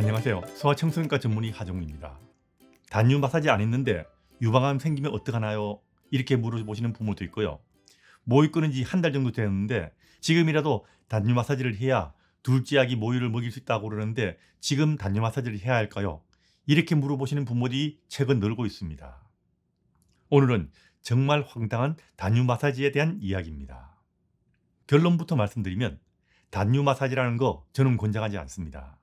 안녕하세요. 소아청소년과 전문의 하정우입니다. 단유 마사지 안 했는데 유방암 생기면 어떡하나요? 이렇게 물어보시는 부모도 있고요. 모유 끊은 지 한 달 정도 되었는데 지금이라도 단유 마사지를 해야 둘째 아기 모유를 먹일 수 있다고 그러는데 지금 단유 마사지를 해야 할까요? 이렇게 물어보시는 부모들이 최근 늘고 있습니다. 오늘은 정말 황당한 단유 마사지에 대한 이야기입니다. 결론부터 말씀드리면 단유 마사지라는 거 저는 권장하지 않습니다.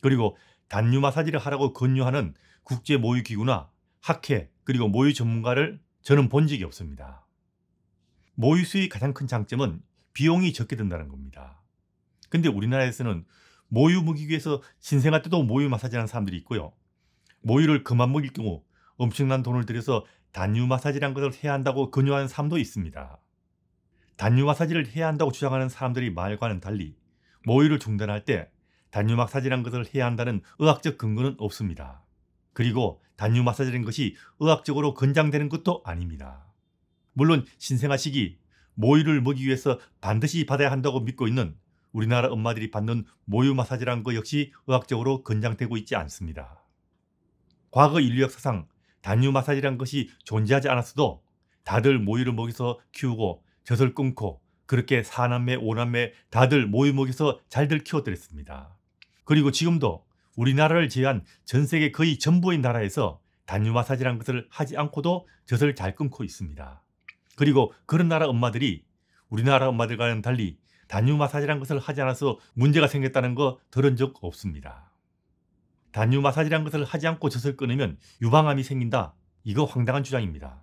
그리고 단유 마사지를 하라고 권유하는 국제 모유 기구나 학회 그리고 모유 전문가를 저는 본 적이 없습니다. 모유 수의 가장 큰 장점은 비용이 적게 든다는 겁니다. 근데 우리나라에서는 모유 먹이기위해서 신생아 때도 모유 마사지하는 사람들이 있고요. 모유를 그만 먹일 경우 엄청난 돈을 들여서 단유 마사지란 것을 해야 한다고 권유하는 사람도 있습니다. 단유 마사지를 해야 한다고 주장하는 사람들이 말과는 달리 모유를 중단할 때 단유 마사지란 것을 해야 한다는 의학적 근거는 없습니다. 그리고 단유 마사지라 것이 의학적으로 권장되는 것도 아닙니다. 물론 신생아 시기 모유를 먹기 위해서 반드시 받아야 한다고 믿고 있는 우리나라 엄마들이 받는 모유 마사지란는것 역시 의학적으로 권장되고 있지 않습니다. 과거 인류 역사상 단유 마사지란 것이 존재하지 않았어도 다들 모유를 먹여서 키우고 젖을 끊고 그렇게 사남매 오남매 다들 모유 먹여서 잘들 키워드렸습니다. 그리고 지금도 우리나라를 제외한 전 세계 거의 전부의 나라에서 단유 마사지란 것을 하지 않고도 젖을 잘 끊고 있습니다. 그리고 그런 나라 엄마들이 우리나라 엄마들과는 달리 단유 마사지란 것을 하지 않아서 문제가 생겼다는 거 들은 적 없습니다. 단유 마사지란 것을 하지 않고 젖을 끊으면 유방암이 생긴다. 이거 황당한 주장입니다.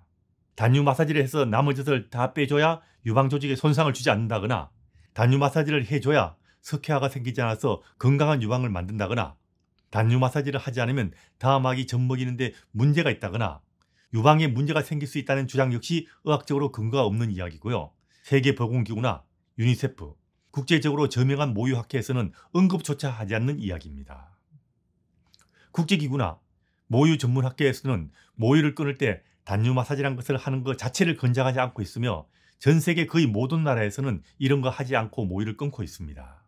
단유 마사지를 해서 남은 젖을 다 빼줘야 유방 조직에 손상을 주지 않는다거나 단유 마사지를 해줘야 석회화가 생기지 않아서 건강한 유방을 만든다거나 단유 마사지를 하지 않으면 다음하기 젖먹이는데 문제가 있다거나 유방에 문제가 생길 수 있다는 주장 역시 의학적으로 근거가 없는 이야기고요. 세계보건기구나 유니세프, 국제적으로 저명한 모유학회에서는 응급조차 하지 않는 이야기입니다. 국제기구나 모유 전문학회에서는 모유를 끊을 때 단유 마사지란 것을 하는 것 자체를 권장하지 않고 있으며 전 세계 거의 모든 나라에서는 이런 거 하지 않고 모유를 끊고 있습니다.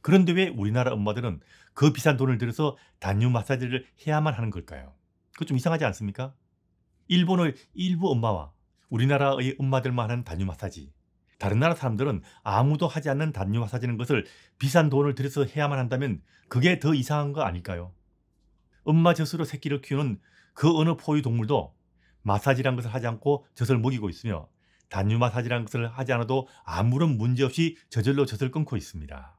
그런데 왜 우리나라 엄마들은 그 비싼 돈을 들여서 단유 마사지를 해야만 하는 걸까요? 그거 좀 이상하지 않습니까? 일본의 일부 엄마와 우리나라의 엄마들만 하는 단유 마사지 다른 나라 사람들은 아무도 하지 않는 단유 마사지는 것을 비싼 돈을 들여서 해야만 한다면 그게 더 이상한 거 아닐까요? 엄마 젖으로 새끼를 키우는 그 어느 포유 동물도 마사지란 것을 하지 않고 젖을 먹이고 있으며 단유 마사지란 것을 하지 않아도 아무런 문제 없이 저절로 젖을 끊고 있습니다.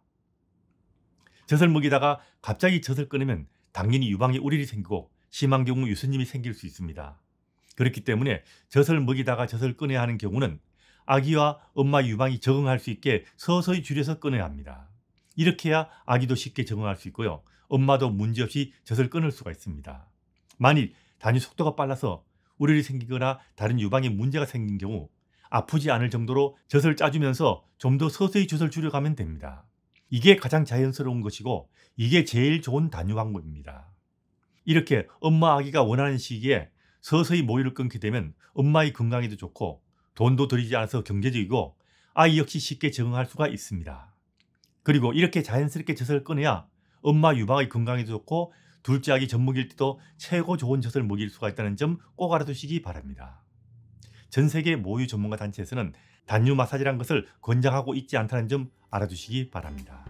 젖을 먹이다가 갑자기 젖을 끊으면 당연히 유방에 오리이 생기고 심한 경우 유수님이 생길 수 있습니다. 그렇기 때문에 젖을 먹이다가 젖을 꺼내야 하는 경우는 아기와 엄마 유방이 적응할 수 있게 서서히 줄여서 꺼내야 합니다. 이렇게 해야 아기도 쉽게 적응할 수 있고요. 엄마도 문제없이 젖을 끊을 수가 있습니다. 만일 단위 속도가 빨라서 우리를 생기거나 다른 유방에 문제가 생긴 경우 아프지 않을 정도로 젖을 짜주면서 좀 더 서서히 젖을 줄여가면 됩니다. 이게 가장 자연스러운 것이고 이게 제일 좋은 단유 방법입니다. 이렇게 엄마 아기가 원하는 시기에 서서히 모유를 끊게 되면 엄마의 건강에도 좋고 돈도 들이지 않아서 경제적이고 아이 역시 쉽게 적응할 수가 있습니다. 그리고 이렇게 자연스럽게 젖을 꺼내야 엄마 유방의 건강에도 좋고 둘째 아기 젖 먹일 때도 최고 좋은 젖을 먹일 수가 있다는 점 꼭 알아두시기 바랍니다. 전 세계 모유 전문가 단체에서는 단유 마사지란 것을 권장하고 있지 않다는 점 알아두시기 바랍니다.